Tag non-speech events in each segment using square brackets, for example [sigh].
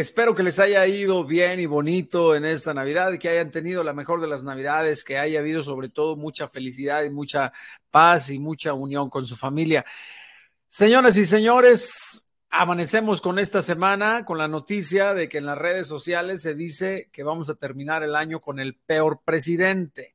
espero que les haya ido bien y bonito en esta Navidad, que hayan tenido la mejor de las Navidades, que haya habido sobre todo mucha felicidad y mucha paz y mucha unión con su familia. Señoras y señores, amanecemos con esta semana con la noticia de que en las redes sociales se dice que vamos a terminar el año con el peor presidente.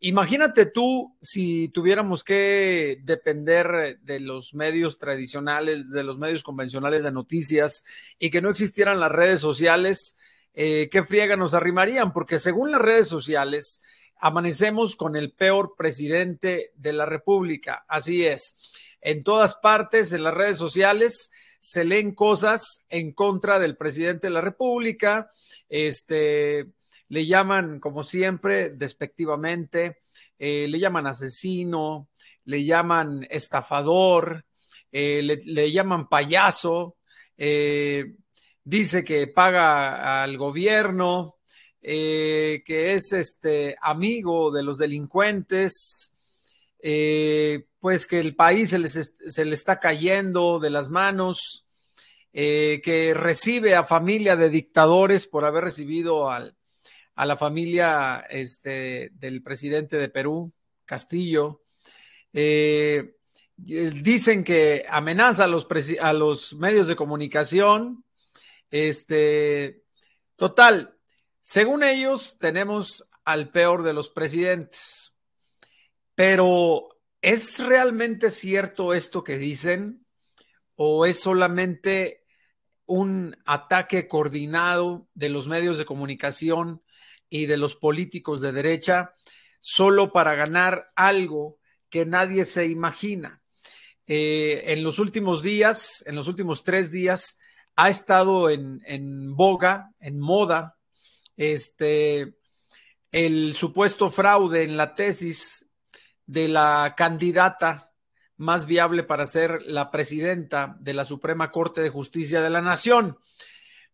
Imagínate tú si tuviéramos que depender de los medios tradicionales, de los medios convencionales de noticias y que no existieran las redes sociales, eh, qué friega nos arrimarían, porque según las redes sociales, amanecemos con el peor presidente de la República. Así es. En todas partes, en las redes sociales, se leen cosas en contra del presidente de la República, este, le llaman, como siempre, despectivamente, eh, le llaman asesino, le llaman estafador, eh, le, llaman payaso, eh, dice que paga al gobierno, que es este amigo de los delincuentes, pues que el país se le está cayendo de las manos. que recibe a familia de dictadores por haber recibido al, a la familia este, del presidente de Perú, Castillo. Eh, eh, dicen que amenaza a los, a los medios de comunicación. Este, total, según ellos, tenemos al peor de los presidentes. Pero, ¿es realmente cierto esto que dicen? ¿O es solamente un ataque coordinado de los medios de comunicación y de los políticos de derecha solo para ganar algo que nadie se imagina. Eh, en los últimos días, en los últimos tres días, ha estado en, boga, en moda, este, el supuesto fraude en la tesis de la candidata más viable para ser la presidenta de la Suprema Corte de Justicia de la Nación.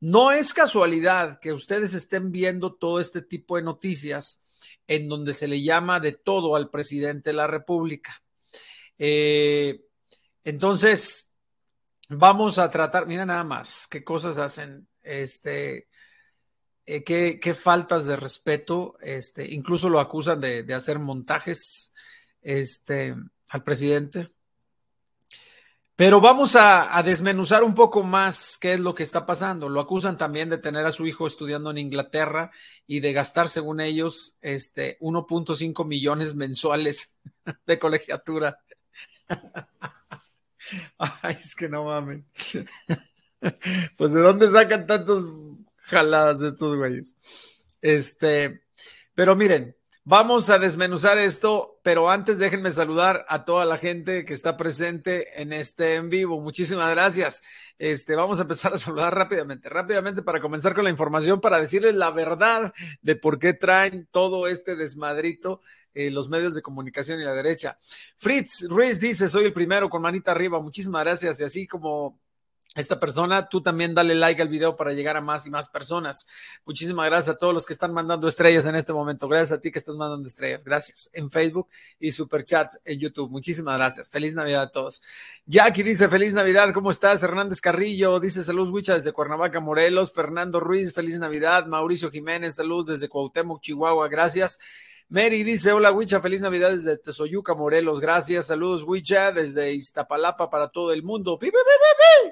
No es casualidad que ustedes estén viendo todo este tipo de noticias en donde se le llama de todo al presidente de la República. Eh, entonces, vamos a tratar, mira nada más, qué cosas hacen, este, eh, qué, faltas de respeto, este, incluso lo acusan de, de hacer montajes, este, al presidente. Pero vamos a, desmenuzar un poco más qué es lo que está pasando. Lo acusan también de tener a su hijo estudiando en Inglaterra y de gastar, según ellos, este 1.5 millones mensuales [laughs] de colegiatura. [laughs] Ay, es que no mames. [laughs] Pues de dónde sacan tantas jaladas estos güeyes. Este, pero miren, Vamos a desmenuzar esto, pero antes déjenme saludar a toda la gente que está presente en este en vivo. Muchísimas gracias. Este, vamos a empezar a saludar rápidamente, rápidamente para comenzar con la información, para decirles la verdad de por qué traen todo este desmadrito eh, los medios de comunicación y la derecha. Fritz Ruiz dice, soy el primero con manita arriba. Muchísimas gracias. Y así como esta persona. Tú también dale like al video para llegar a más y más personas. Muchísimas gracias a todos los que están mandando estrellas en este momento. Gracias a ti que estás mandando estrellas. Gracias en Facebook y Superchats en YouTube. Muchísimas gracias. Feliz Navidad a todos. Jackie dice, feliz Navidad. ¿Cómo estás? Hernández Carrillo dice, Saludos Huicha, desde Cuernavaca, Morelos. Fernando Ruiz, feliz Navidad. Mauricio Jiménez, Saludos desde Cuauhtémoc, Chihuahua. Gracias. Mary dice, hola Huicha, feliz Navidad desde Tesoyuca, Morelos. Gracias, saludos Huicha desde Iztapalapa para todo el mundo. pi, pi, pi!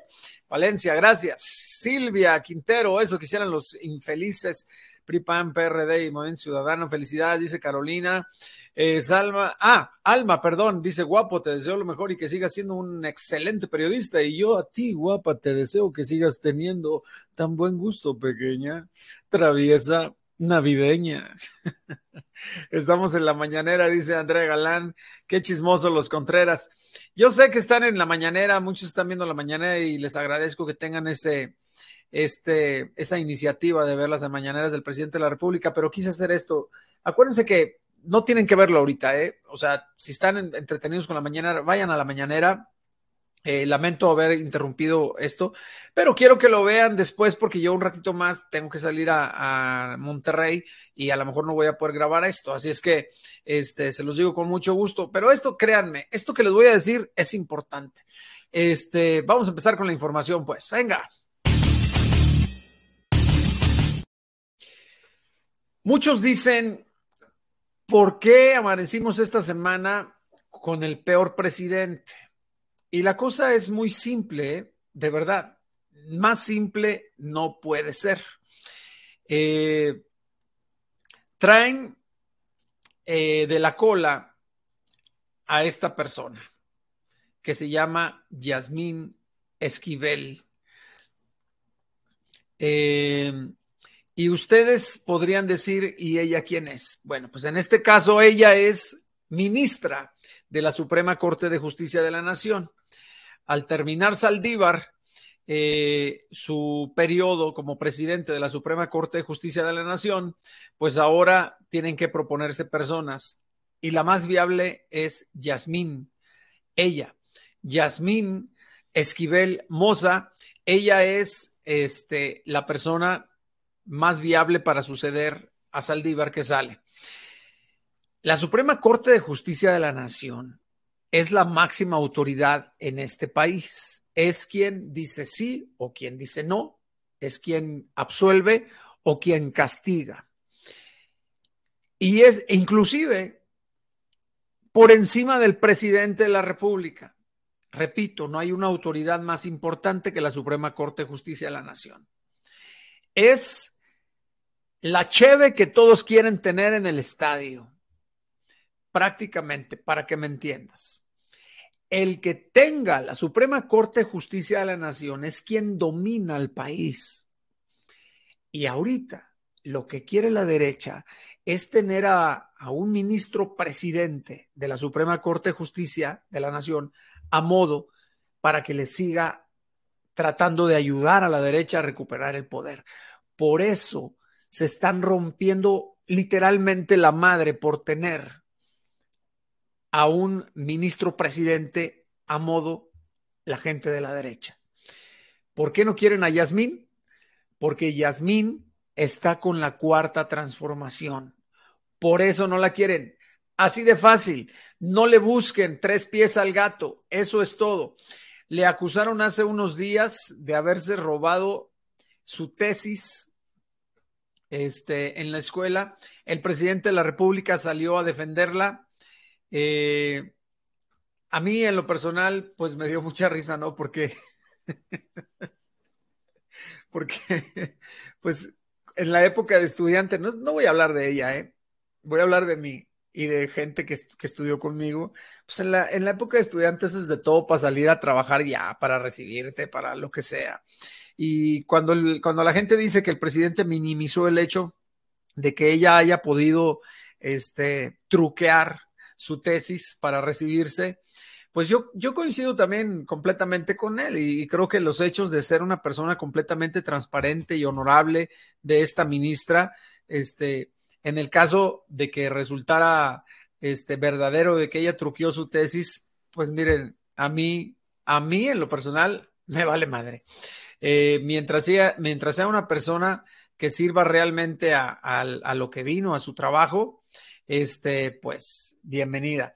Valencia, gracias. Silvia Quintero, eso quisieran los infelices. PRIPAN, PRD y Movimiento Ciudadano. Felicidades, dice Carolina. Eh, Salma, ah, Alma, perdón, dice guapo, te deseo lo mejor y que sigas siendo un excelente periodista. Y yo a ti, guapa, te deseo que sigas teniendo tan buen gusto, pequeña, traviesa, navideña. [laughs] Estamos en la mañanera, dice Andrea Galán. Qué chismoso los Contreras. Yo sé que están en la mañanera, muchos están viendo la mañanera y les agradezco que tengan ese, este, esa iniciativa de ver las mañaneras del presidente de la República, pero quise hacer esto. Acuérdense que no tienen que verlo ahorita, ¿eh? O sea, si están entretenidos con la mañanera, vayan a la mañanera eh, lamento haber interrumpido esto, pero quiero que lo vean después porque yo un ratito más tengo que salir a, Monterrey y a lo mejor no voy a poder grabar esto. Así es que este, se los digo con mucho gusto. Pero esto, créanme, esto que les voy a decir es importante. Este, vamos a empezar con la información, pues. Venga. Muchos dicen, ¿por qué amanecimos esta semana con el peor presidente? Y la cosa es muy simple, de verdad. Más simple no puede ser. Eh, traen eh, de la cola a esta persona que se llama Yasmín Esquivel. Eh, y ustedes podrían decir, ¿y ella quién es? Bueno, pues en este caso ella es ministra de la Suprema Corte de Justicia de la Nación. Al terminar Saldívar eh, su periodo como presidente de la Suprema Corte de Justicia de la Nación, pues ahora tienen que proponerse personas y la más viable es Yasmín, ella. Yasmín Esquivel Moza, ella es este, la persona más viable para suceder a Saldívar que sale. La Suprema Corte de Justicia de la Nación es la máxima autoridad en este país. Es quien dice sí o quien dice no, es quien absuelve o quien castiga. Y es inclusive por encima del presidente de la República. Repito, no hay una autoridad más importante que la Suprema Corte de Justicia de la Nación. Es la cheve que todos quieren tener en el estadio prácticamente, para que me entiendas. El que tenga la Suprema Corte de Justicia de la Nación es quien domina el país. Y ahorita lo que quiere la derecha es tener a, a un ministro presidente de la Suprema Corte de Justicia de la Nación a modo para que le siga tratando de ayudar a la derecha a recuperar el poder. Por eso se están rompiendo literalmente la madre por tener a un ministro presidente a modo la gente de la derecha. ¿Por qué no quieren a Yasmín? Porque Yasmín está con la cuarta transformación. Por eso no la quieren. Así de fácil. No le busquen tres pies al gato. Eso es todo. Le acusaron hace unos días de haberse robado su tesis este, en la escuela. El presidente de la República salió a defenderla eh, a mí en lo personal, pues me dio mucha risa, ¿no? Porque, [laughs] porque, pues en la época de estudiante, no, voy a hablar de ella, ¿eh? Voy a hablar de mí y de gente que, estudió conmigo. Pues en la, época de estudiantes es de todo para salir a trabajar ya, para recibirte, para lo que sea. Y cuando, cuando la gente dice que el presidente minimizó el hecho de que ella haya podido este, truquear su tesis para recibirse. Pues yo, yo coincido también completamente con él y, creo que los hechos de ser una persona completamente transparente y honorable de esta ministra, este, en el caso de que resultara este, verdadero de que ella truqueó su tesis, pues miren, a mí, a mí en lo personal me vale madre. Eh, mientras, sea, mientras sea una persona que sirva realmente a, lo que vino, a su trabajo, este, pues, bienvenida.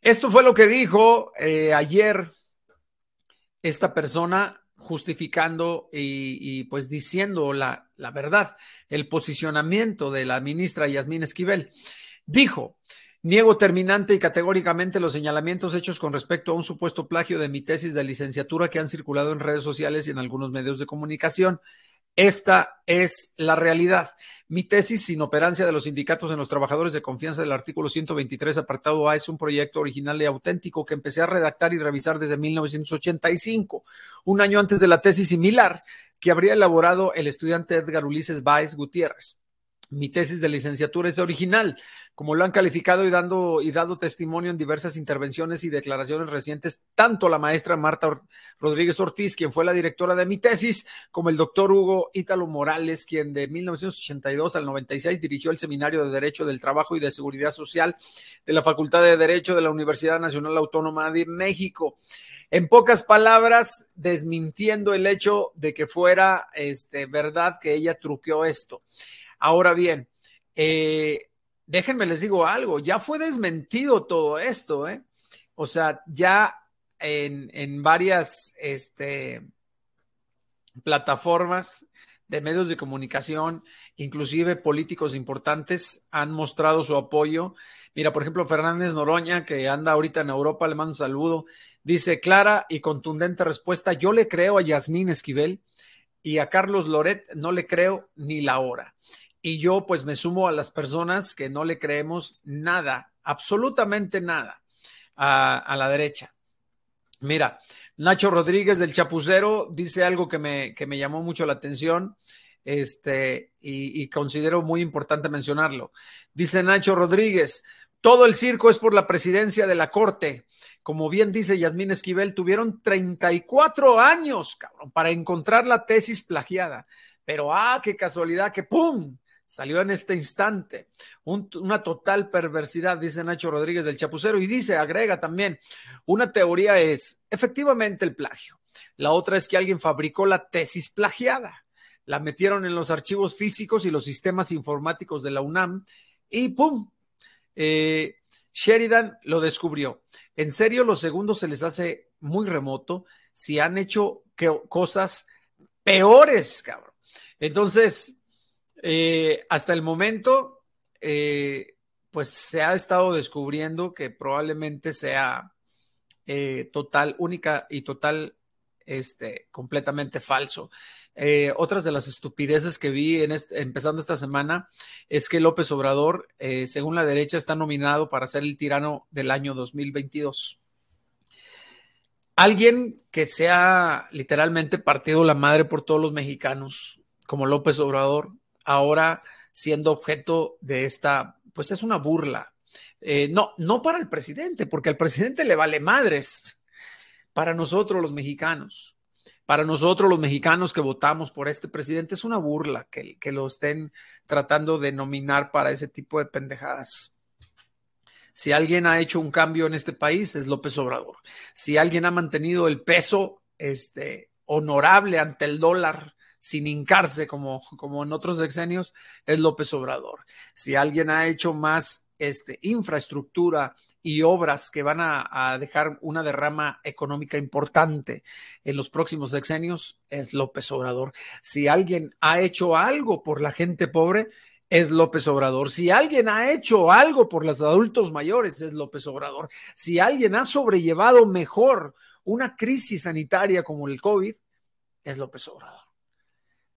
Esto fue lo que dijo eh, ayer esta persona justificando y, pues diciendo la, la, verdad, el posicionamiento de la ministra Yasmín Esquivel. Dijo, niego terminante y categóricamente los señalamientos hechos con respecto a un supuesto plagio de mi tesis de licenciatura que han circulado en redes sociales y en algunos medios de comunicación. Esta es la realidad. Mi tesis sin operancia de los sindicatos en los trabajadores de confianza del artículo 123, apartado A, es un proyecto original y auténtico que empecé a redactar y revisar desde 1985, un año antes de la tesis similar que habría elaborado el estudiante Edgar Ulises Baez Gutiérrez mi tesis de licenciatura es original, como lo han calificado y, dando, y dado testimonio en diversas intervenciones y declaraciones recientes, tanto la maestra Marta Rodríguez Ortiz, quien fue la directora de mi tesis, como el doctor Hugo Ítalo Morales, quien de 1982 al 96 dirigió el Seminario de Derecho del Trabajo y de Seguridad Social de la Facultad de Derecho de la Universidad Nacional Autónoma de México. En pocas palabras, desmintiendo el hecho de que fuera este, verdad que ella truqueó esto. Ahora bien, eh, déjenme les digo algo, ya fue desmentido todo esto, ¿eh? O sea, ya en, varias este, plataformas de medios de comunicación, inclusive políticos importantes, han mostrado su apoyo. Mira, por ejemplo, Fernández Noroña, que anda ahorita en Europa, le mando un saludo, dice clara y contundente respuesta, yo le creo a Yasmín Esquivel y a Carlos Loret no le creo ni la hora y yo pues me sumo a las personas que no le creemos nada, absolutamente nada a, la derecha. Mira, Nacho Rodríguez del Chapucero dice algo que me, que me llamó mucho la atención este, y, considero muy importante mencionarlo. Dice Nacho Rodríguez, todo el circo es por la presidencia de la Corte. Como bien dice Yasmín Esquivel, tuvieron 34 años, cabrón, para encontrar la tesis plagiada. Pero ah, qué casualidad que ¡pum! Salió en este instante. una total perversidad, dice Nacho Rodríguez del Chapucero. Y dice, agrega también, una teoría es efectivamente el plagio. La otra es que alguien fabricó la tesis plagiada. La metieron en los archivos físicos y los sistemas informáticos de la UNAM y ¡pum! Eh, Sheridan lo descubrió. En serio, los segundos se les hace muy remoto si han hecho cosas peores, cabrón. Entonces, eh, hasta el momento, eh, pues se ha estado descubriendo que probablemente sea eh, total, única y total, este, completamente falso. otras de las estupideces que vi en empezando esta semana es que López Obrador, según la derecha, está nominado para ser el tirano del año 2022 alguien que sea literalmente partido la madre por todos los mexicanos, como López Obrador, ahora siendo objeto de esta, pues es una burla. Eh, no, no para el presidente, porque al presidente le vale madres. Para nosotros los mexicanos, para nosotros los mexicanos que votamos por este presidente, es una burla que, que lo estén tratando de nominar para ese tipo de pendejadas. Si alguien ha hecho un cambio en este país es López Obrador. Si alguien ha mantenido el peso este, honorable ante el dólar sin hincarse como, como en otros decenios, es López Obrador. Si alguien ha hecho más este, infraestructura y obras que van a, dejar una derrama económica importante en los próximos decenios, es López Obrador. Si alguien ha hecho algo por la gente pobre, es López Obrador. Si alguien ha hecho algo por los adultos mayores, es López Obrador. Si alguien ha sobrellevado mejor una crisis sanitaria como el COVID, es López Obrador.